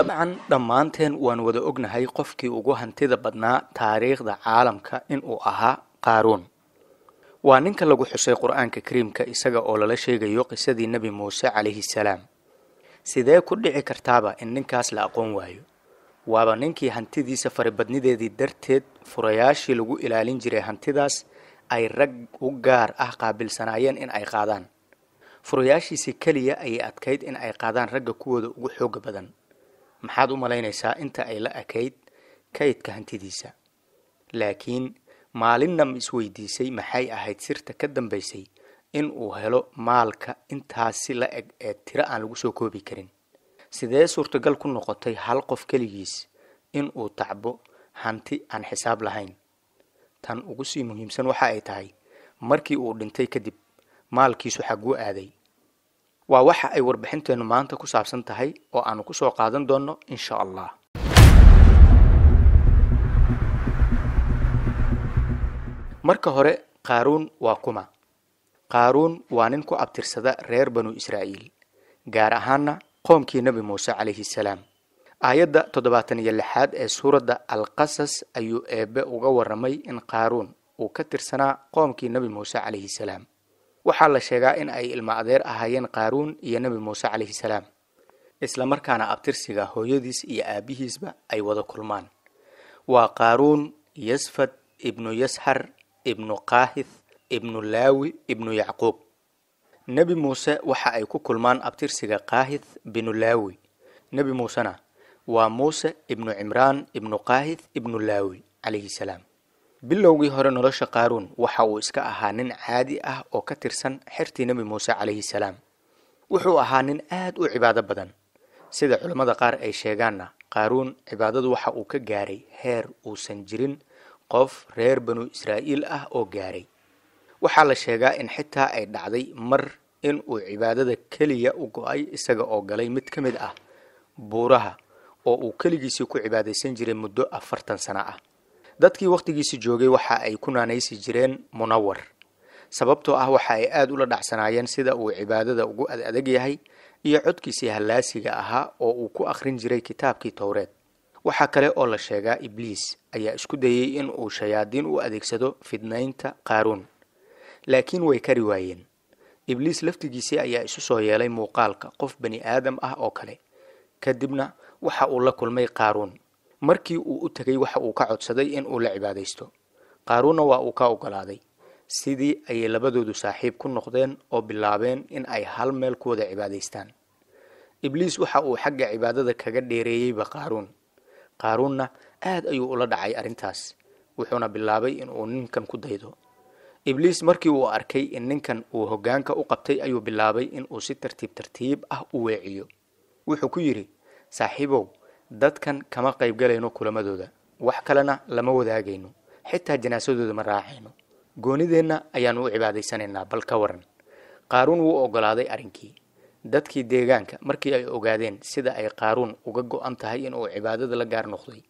dabcan dhammaanteen waan wada ognahay qofkii ugu hantida badnaa taariikhda caalamka inuu ahaa qaaruun waa ninka lagu xusay qur-aanka kariimka isaga oo lala sheegayo qisadii nebi muuse calayhi salaam sidee ku dhici kartaaba in ninkaas la aqoon waayo waaba ninkii hantidiisa faribadnideedii darteed furayaashii lagu ilaalin jiray hantidaas ay rag u gaar ah qaabilsanaayeen in ay qaadaan furayaashiisi keliya ayay adkayd in ay qaadaan ragga kuwooda ugu xooga badan maxaad u malaynaysaa inta ay la ekayd kaydka hantidiisa laakiin maalinna isweydiisay maxay ahayd sirta ka dambaysay in uu helo maalka intaasi la eg ee tiro aan lagu soo koobi karin sidee suurtagal ku noqotay hal qof keligiis in uu tacbo hanti aan xisaab lahayn tan ugu sii muhiimsan waxa ay tahay markii uu dhintay kadib maalkiisu xagguu aaday waa waxa ay warbixinteennu maanta ku saabsan tahay oo aannu ku soo qaadan doonno insha allah marka hore qaaruun waa kuma qaaruun waa nin ku abtirsada reer banu israa'iil gaar ahaanna qoomkii nebi muuse calayhi salaam aayadda toddobaatan iyo lixaad ee suuradda alqasas ayuu eebbe uga warramay in qaaruun uu ka tirsanaa qoomkii nebi muuse calayhi salaam waxaa la sheegaa in ay ilmo adeer ahaayeen qaaruun iyo nebi muuse calayhi salaam islamarkaana abtirsiga hooyadiis iyo aabihiisba ay wada kulmaan waa qaaruun yasfad ibnu yashar ibnu qaahith ibnu laawi ibnu yacquub nebi muuse waxa ay ku kulmaan abtirsiga qaahith binu laawi nebi muusena waa muuse ibnu cimraan ibnu qaahith ibnu laawi calayhi salaam bilowgii hore nolosha qaaruun waxa uu iska ahaa nin caadi ah oo ka tirsan xertii nebi muuse calayhi salaam wuxuu ahaa nin aad u cibaado badan sida culammada qaar ay sheegaanna qaaruun cibaadadu waxa uu ka gaaray heer uusan jirin qof reer banu israa'iil ah oo gaaray waxaa la sheegaa in xitaa ay dhacday mar in uu cibaadada keliya u go-ay isaga oo galay mid ka mid ah buuraha oo uu keligiisii ku cibaadaysan jiray muddo afartan sano ah dadkii wakhtigiisi joogay waxa ay ku naanaysi jireen munawar sababtoo ah waxa ay aada ula dhacsanaayeen sida uu cibaadada ugu ad adag yahay iyo codkiisii hallaasiga ahaa oo uu ku akhrin jiray kitaabkii towreed waxaa kale oo la sheegaa ibliis ayaa isku dayey in uu shayaadiin u adeegsado fidnaynta qaaruun laakiin way kari waayeen ibliis laftigiisii ayaa isu soo yeelay muuqaalka qof bani aadam ah oo kale kadibna waxa uu la kulmay qaaruun markii uu u tegay waxa uu ka codsaday in uu la cibaadaysto qaaruunna waa uu ka ogolaaday sidii ayay labadoodu saaxiib ku noqdeen oo bilaabeen in ay hal meel ku wada cibaadaystaan ibliis waxa uu xagga cibaadada kaga dheereeyeyba qaaruun qaaruunna aad ayuu ula dhacay arrintaas wuxuuna bilaabay in uu ninkan ku daydo ibliis markii uu arkay in ninkan uu hoggaanka u qabtay ayuu bilaabay in uu si tartiib tartiib ah u weeciyo wuxuu ku yidhi saaxiibow dadkan kama qaybgalayno kulamadooda wax kalena lama wadaagayno xitaa janaasadooda ma raacayno goonideenna ayaan u cibaadaysanaynaa bal ka waran qaaruun wuu ogolaaday arrinkii dadkii deegaanka markii ay ogaadeen sida ay qaaruun uga go-an tahay inuu cibaadada la gaar noqday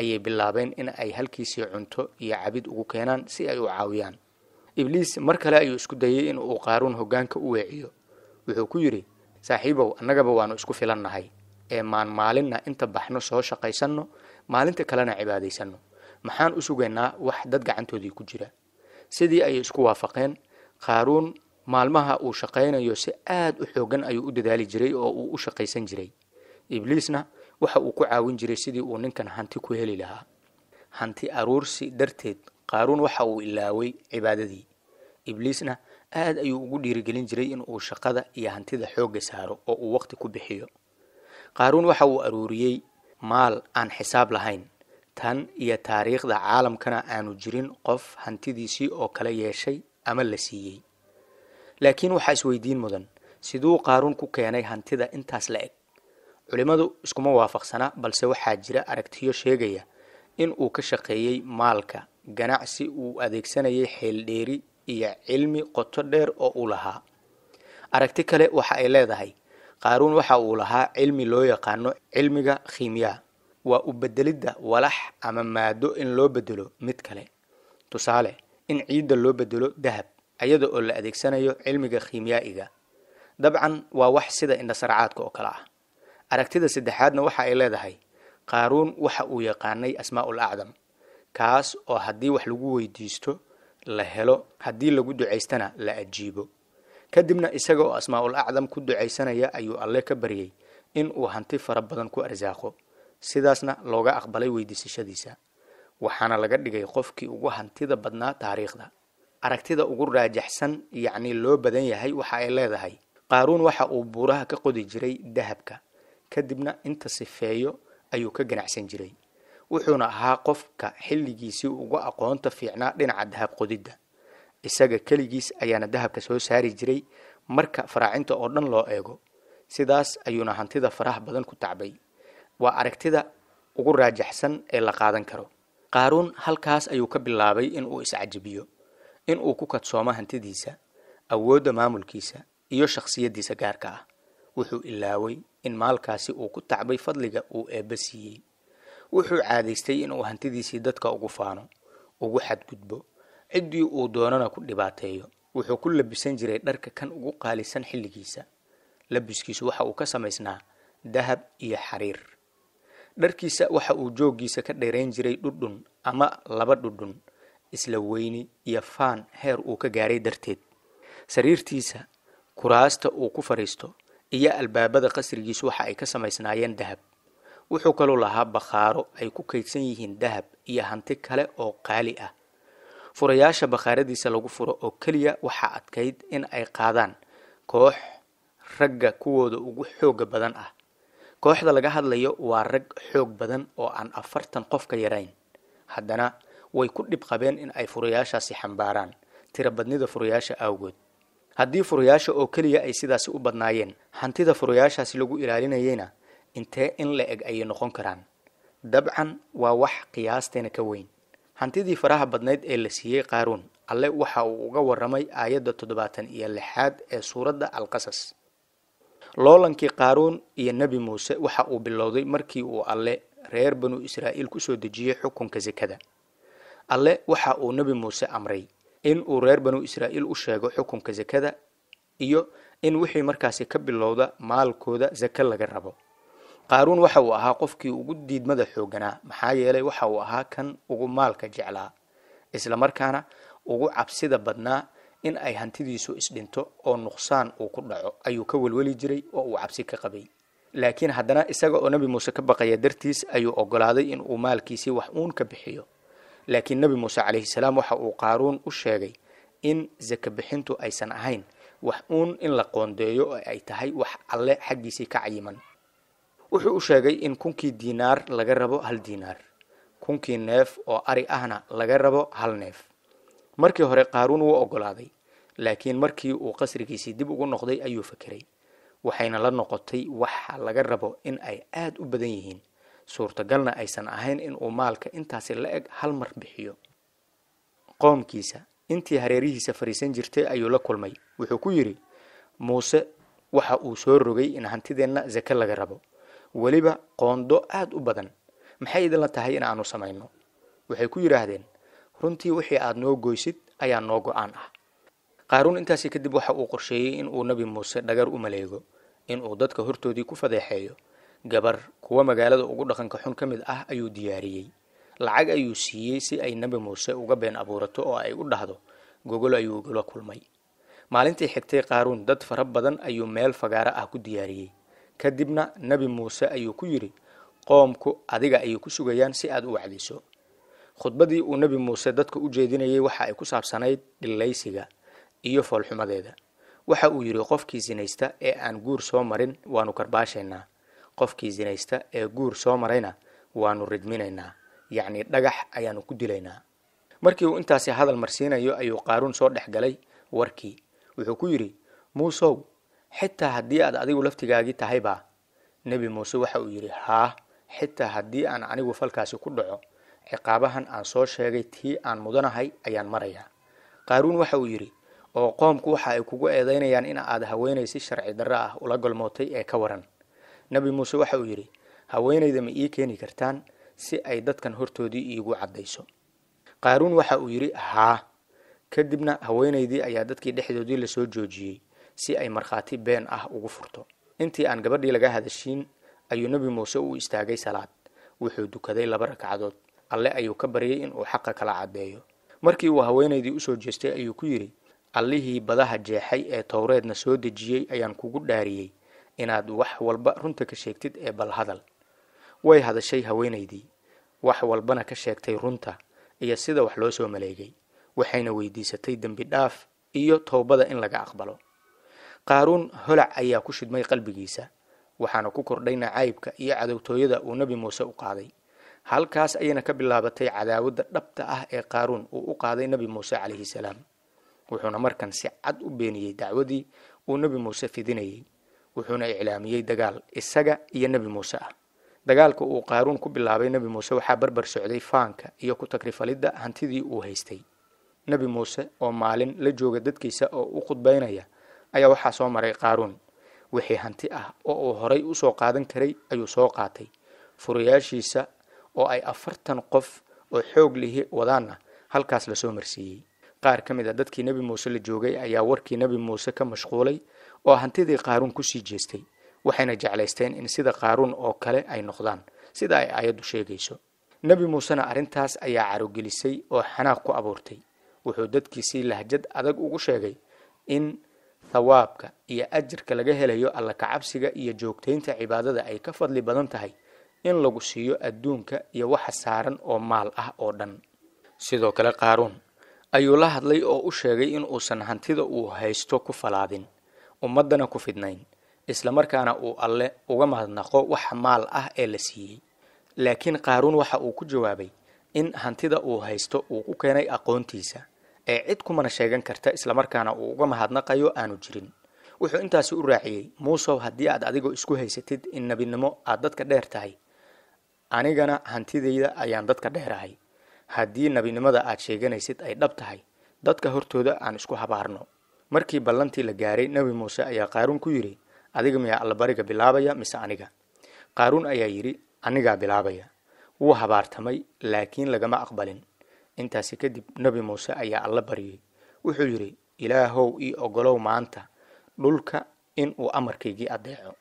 ayay bilaabeen in ay halkiisii cunto iyo cabid ugu keenaan si ay u caawiyaan ibliis mar kale ayuu isku dayay in uu qaaruun hoggaanka u weeciyo wuxuu ku yidhi saaxiibow annagaba waannu isku filannahay ee maan maalinna inta baxno soo shaqaysanno maalinta kalena cibaadaysanno maxaan u sugaynaa wax dad gacantoodii ku jira sidii ayay isku waafaqeen qaaruun maalmaha uu shaqaynayo si aad u xoogan ayuu u dadaali jiray oo uu u shaqaysan jiray ibliisna waxa uu ku caawin jiray sidii uu ninkan hanti ku heli lahaa hanti aruursi darteed qaaruun waxa uu ilaaway cibaadadii ibliisna aad ayuu ugu dhiirigelin jiray in uu shaqada iyo hantida xoogga saaro oo uu waqti ku bixiyo qaaruun waxa uu aruuriyey maal aan xisaab lahayn tan iyo taariikhda caalamkana aanu jirin qof hantidiisii oo kale yeeshay ama la siiyey laakiin waxaa isweydiin mudan siduu qaaruun ku keenay hantida intaas la eg culimmadu iskuma waafaqsana balse waxaa jira aragtiyo sheegaya in uu ka shaqeeyey maalka ganacsi uu adeegsanayay xeeldheeri iyo cilmi qoto dheer oo uu lahaa aragti kale waxa ay leedahay qaaruun waxa uu lahaa cilmi loo yaqaano cilmiga khiimiyaha waa u beddelidda walax ama maado in loo bedelo mid kale tusaale in ciidda loo bedelo dahab ayada oo la adeegsanayo cilmiga khiimiyaa'iga dabcan waa wax sida indhasarcaadka oo kale ah aragtida saddexaadna waxa ay leedahay qaaruun waxa uu yaqaanay asmaa'ul acdam kaas oo haddii wax lagu weydiisto la helo haddii lagu ducaystana la ajiibo kadibna isaga oo asmaaul acdam ku ducaysanaya ayuu alle ka baryey in uu hanti fara badan ku arsaaqo sidaasna looga aqbalay weydiisashadiisa waxaana laga dhigay qofkii ugu hantida badnaa taariikhda aragtida ugu raajaxsan yacnii loo badan yahay waxa ay leedahay qaaruun waxa uu buuraha ka qodi jiray dahabka kadibna inta sifeeyo ayuu ka ganacsan jiray wuxuuna ahaa qofka xilligiisii ugu aqoonta fiicnaa dhinaca dahab qodidda isaga keligiis ayaana dahabka soo saari jiray marka faraacinta oo dhan loo eego sidaas ayuuna hantida faraha badan ku tacbay waa aragtida ugu raajaxsan ee la qaadan karo qaaruun halkaas ayuu ka bilaabay in uu iscajibiyo in uu ku kadsoomo hantidiisa awoodda maamulkiisa iyo shakhsiyaddiisa gaarka ah wuxuu ilaaway in maalkaasi uu ku tacbay fadliga uu eebba siiyey wuxuu caadaystay inuu hantidiisii dadka ugu faano ugu xadgudbo ciddii uu doonana ku dhibaateeyo wuxuu ku labisan jiray dharka kan ugu qaalisan xilligiisa labiskiisu waxa uu ka samaysnaa dahab iyo xariir dharkiisa waxa uu jooggiisa ka dheerayn jiray dhudhun ama laba dhudhun isla weyni iyo faan heer uu ka gaaray darteed sariirtiisa kuraasta uu ku fadhiisto iyo albaabada qasrigiisu waxa ay ka samaysnaayeen dahab wuxuu kaluu lahaa bakhaaro ay ku kaydsan yihiin dahab iyo hanti kale oo qaali ah furayaasha bakhaaradiisa lagu furo oo keliya waxaa adkayd in ay qaadaan koox ragga kuwooda ugu xooga badan ah kooxda laga hadlayo waa rag xoog badan oo aan afartan qof ka yarayn haddana way ku dhib qabeen in ay furayaashaasi xambaaraan tiro-badnida furayaasha awgood haddii furayaasha oo keliya ay sidaasi u badnaayeen hantida furayaashaasi lagu ilaalinayeyna intee in la eg ayay noqon karaan dabcan waa wax qiyaasteena ka weyn hantidii faraha badnayd ee la siiyey qaaruun alle waxa uu uga waramay aayadda toddobaatan iyo lixaad ee suuradda alqasas loolankii qaaruun iyo nebi muuse waxa uu bilowday markii uu alle reer banu israa'iil kusoo dejiyey xukunka sekada alle waxa uu nebi muuse amray in uu reer banu israa'iil u sheego xukunka sekada iyo in wixii markaasi ka bilowda maalkooda sake laga rabo qaaruun waxa uu ahaa qofkii ugu diidmada xooganaa maxaa yeelay waxa uu ahaa kan ugu maalka jeclaa isla markaana ugu cabsida badnaa in ay hantidiisu isdhinto oo nuqsaan uu ku dhaco ayuu ka welweli jiray oo uu cabsi ka qabay laakiin haddana isaga oo nebi muuse ka baqaya dartiis ayuu ogolaaday in uu maalkiisii wax uun ka bixiyo laakiin nebi muuse calayhi salaam waxa uu qaaruun u sheegay in saka bixintu aysan ahayn wax uun in la qoondeeyo oo ay tahay wax alle xaggiisii ka cayiman wuxuu u sheegay in kunkii diinaar laga rabo hal diinaar kunkii neef oo ari ahna laga rabo hal neef markii hore qaaruun wuu ogolaaday laakiin markii uu qasrigiisii dib ugu noqday ayuu fakeray waxayna la noqotay waxa laga rabo in ay aad u badan yihiin suurtagalna aysan ahayn inuu maalka intaasi la eg hal mar bixiyo qoomkiisa intii hareerihiisa fariisan jirtay ayuu la kulmay wuxuu ku yidhi muuse waxa uu soo rogay in hantideenna zake laga rabo weliba qoondo aad u badan maxay idinla tahay in aanu samayno waxay ku yidhaahdeen runtii wixii aad noo goysid ayaa noo go-aan ah qaaruun intaasi kadib waxa uu qorsheeyey in uu nebi muuse dhagar u maleego in uu dadka hortoodii ku fadeexeeyo gabar kuwa magaalada ugu dhaqanka xun ka mid ah ayuu diyaariyey lacag ayuu siiyey si ay nebi muuse uga been abuurato oo ay u dhahdo gogol ayuu igula kulmay maalintii xigtay qaaruun dad fara badan ayuu meel fagaaro ah ku diyaariyey kadibna nebi muuse ayuu ku yidhi qoomku adiga ayay ku sugayaan si aad u wacdiso khudbadii uu nebi muuse dadka u jeedinayay waxa ay ku saabsanayd dhillaysiga iyo foolxumadeeda waxa uu yidhi qofkii sinaysta ee aan guur soo marin waannu karbaashaynaa qofkii sinaysta ee guur soo marayna waannu ridminaynaa yacnii dhagax ayaannu ku dilaynaa markii uu intaasi hadal marsiinayo ayuu qaaruun soo dhex galay warkii wuxuu ku yidhi muusow xitaa haddii aad adigu laftigaagii tahayba nebi muuse waxa uu yidhi haa xitaa haddii aan anigu falkaasi ku dhaco ciqaabahan aan soo sheegay tii aan mudanahay ayaan marayaa qaaruun waxa uu yidhi oo qoomku waxa ay kugu eedaynayaan in aad haweenay si sharci darro ah ula galmootay ee ka waran nebi muuse waxa uu yidhi haweenayda ma ii keeni kartaan si ay dadkan hortoodii iigu caddayso qaaruun waxa uu yidhi haa kadibna haweenaydii ayaa dadkii dhexdoodii lasoo joojiyey si ay markhaati been ah ugu furto intii aan gabadhii laga hadashiin ayuu nebi muuse u istaagay salaad wuxuu dukaday laba ragcadood alle ayuu ka baryay inuu xaqa kala caddeeyo markii uu haweenaydii usoo jeestay ayuu ku yidhi allihii badaha jeexay ee towreedna soo dejiyey ayaan kugu dhaariyey inaad wax walba runta ka sheegtid ee bal hadal way hadashay haweenaydii wax walbana ka sheegtay runta iyo sida wax loo soo maleegay waxayna weydiisatay dembi dhaaf iyo towbada in laga aqbalo qaaruun holac ayaa ku shidmay qalbigiisa waxaana ku kordhay nacaybka iyo cadowtooyada uu nebi muuse u qaaday halkaas ayayna ka bilaabatay cadaawadda dhabta ah ee qaaruun uu u qaaday nebi muuse calayhi salaam wuxuuna markan si cad u beeniyey dacwadii uu nebi muuse fidinayey wuxuuna iclaamiyey dagaal isaga iyo nebi muuse ah dagaalka uu qaaruun ku bilaabay nebi muuse waxaa barbar socday faanka iyo ku tagrifalidda hantidii uu haystay nebi muuse oo maalin la jooga dadkiisa oo u khudbaynaya ayaa waxaa soo maray qaaruun wixii hanti ah oo uu horay usoo qaadan karay ayuu soo qaatay furayaashiisa oo ay afartan qof oo xoog lihi wadaanna halkaas lasoo marsiiyey qaar ka mid a ah dadkii nebi muuse la joogay ayaa warkii nebi muuse ka mashquulay oo hantidii qaaruun kusii jeestay waxayna jeclaysteen in sida qaaruun oo kale ay noqdaan sida ay aayaddu sheegayso nebi muusena arrintaas ayaa carogelisay oo xanaaq ku abuurtay wuxuu dadkiisii lahjad adag ugu sheegay in thawaabka iyo ajirka laga helayo alla kacabsiga iyo joogtaynta cibaadada ay ka fadli badan tahay in lagu siiyo adduunka iyo waxa saaran oo maal ah oo dhan sidoo kale qaaruun ayuu la hadlay oo u sheegay in uusan hantida uu haysto ku falaadin ummaddana ku fidnayn islamarkaana uu alle uga mahadnaqo waxa maal ah ee la siiyey laakiin qaaruun waxa uu ku jawaabay in hantida uu haysto uu ku keenay aqoontiisa ee cid kumana sheegan karta islamarkaana uu uga mahadnaqayo aanu jirin wuxuu intaasi u raaciyey muusow haddii aad adigoo isku haysatid in nebinimo aad dadka dheer tahay anigana hantidayda ayaan dadka dheerahay haddii nebinimada aad sheeganaysid ay dhab tahay dadka hortooda aan isku habaarno markii ballantii la gaaray nebi muuse ayaa qaaruun ku yidhi adiga miyaa allabariga bilaabaya mise aniga qaaruun ayaa yidhi anigaa bilaabaya wuu habaartamay laakiin lagama aqbalin intaasi kadib nebi muuse ayaa alla baryay wuxuu yidhi ilaahow ii ogolow maanta dhulka in uu amarkaygii addeeco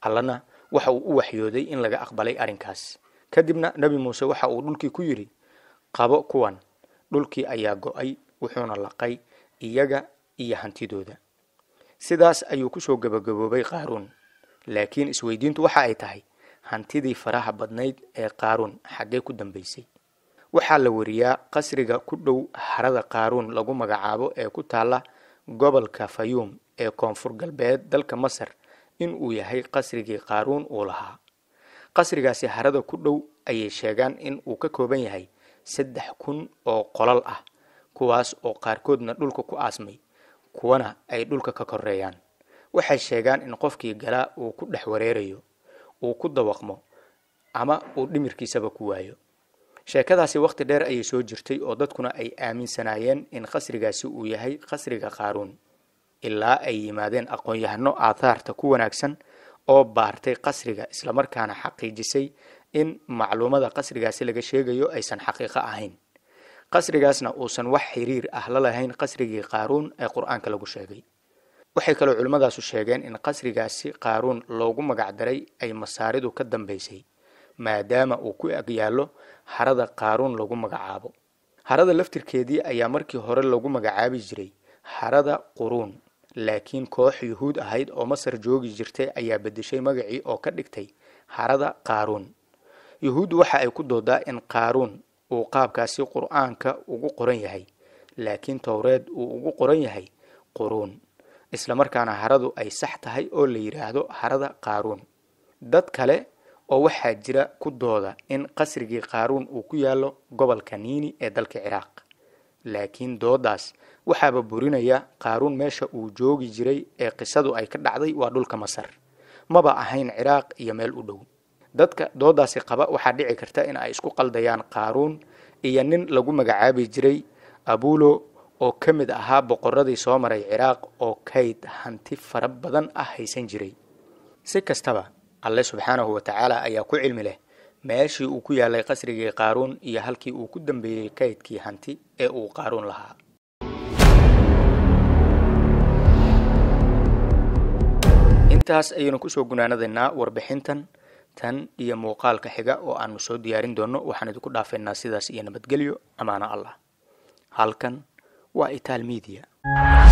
allana waxa uu u waxyooday in laga aqbalay arrinkaas kadibna nebi muuse waxa uu dhulkii ku yidhi qabo kuwan dhulkii ayaa go-ay wuxuuna laqay iyaga iyo hantidooda sidaas ayuu ku soo gebagaboobay qaaruun laakiin isweydiintu waxa ay tahay hantidii faraha badnayd ee qaaruun xaggee ku dambaysay waxaa la wariyaa qasriga ku dhow harada qaaruun lagu magacaabo ee ku taalla gobolka fayuum ee koonfur galbeed dalka masar in uu yahay qasrigii qaaruun uu lahaa qasrigaasi harada ku dhow ayay sheegaan in uu ka kooban yahay saddex kun oo qolal ah kuwaas oo qaarkoodna dhulka ku aasmay kuwana ay dhulka ka koreeyaan waxay sheegaan in qofkii galaa uu ku dhex wareerayo uu ku dawaqmo ama uu dhimirkiisaba ku waayo sheekadaasi wakhti dheer ayay soo jirtay oo dadkuna ay aaminsanaayeen in khasrigaasi uu yahay qasriga qaaruun ilaa ay yimaadeen aqoon yahanno aathaarta ku wanaagsan oo baartay qasriga islamarkaana xaqiijisay in macluumada qasrigaasi laga sheegayo aysan xaqiiqo ahayn qasrigaasna uusan wax xiriir ah la lahayn qasrigii qaaruun ee qur-aanka lagu sheegay waxay kaloo culimmadaasu sheegeen in qasrigaasi qaaruun loogu magacdaray ay masaaridu ka dambaysay maadaama uu ku agyaallo harada qaaruun lagu magacaabo harada laftirkeedii ayaa markii hore lagu magacaabi jiray harada quruun laakiin koox yuhuud ahayd oo masar joogi jirtay ayaa bedeshay magacii oo ka dhigtay harada qaaruun yuhuuddu waxa ay ku doodaa in qaaruun uu qaabkaasi qur-aanka ugu qoran yahay laakiin towreed uu ugu qoran yahay quruun islamarkaana haradu ay sax tahay oo la yidhaahdo harada qaaruun dad kale oo waxaa jira ku dooda in qasrigii qaaruun uu ku yaallo gobolka niini ee dalka ciraaq laakiin doodaas waxaaba burinaya qaaruun meesha uu joogi jiray ee qisadu ay ka dhacday waa dhulka masar maba ahayn ciraaq iyo meel u dhow dadka doodaasi qaba waxaa dhici karta in ay isku qaldayaan qaaruun iyo nin lagu magacaabi jiray abulo oo ka mid ahaa boqoradii soo maray ciraaq oo kayd hanti fara badan ah haysan jiray si kastaba alle subxaanahu watacaala ayaa ku cilmi leh meeshii uu ku yaalay qasrigii qaaruun iyo halkii uu ku dambeeyey kaydkii hanti ee uu qaaruun lahaa intaas ayaynu kusoo gunaanadaynaa warbixintan tan iyo muuqaalka xiga oo aanu soo diyaarin doono waxaan idinku dhaafaynaa sidaas iyo nabadgelyo amaana allah halkan waa itaal midiya